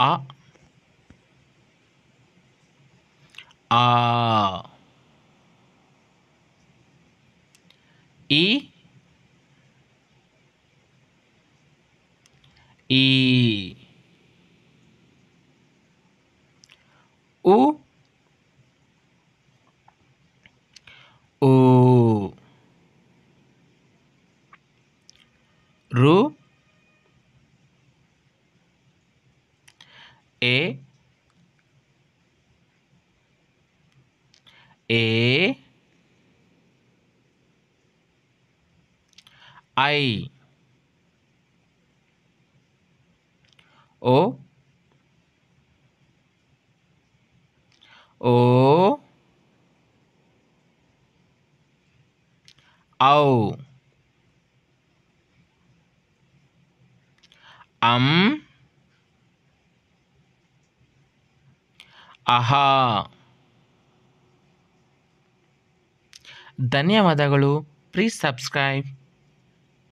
a a i i u u ru a a i o o au um ಅಹಾ. ಧನ್ಯವಾದಗಳು please subscribe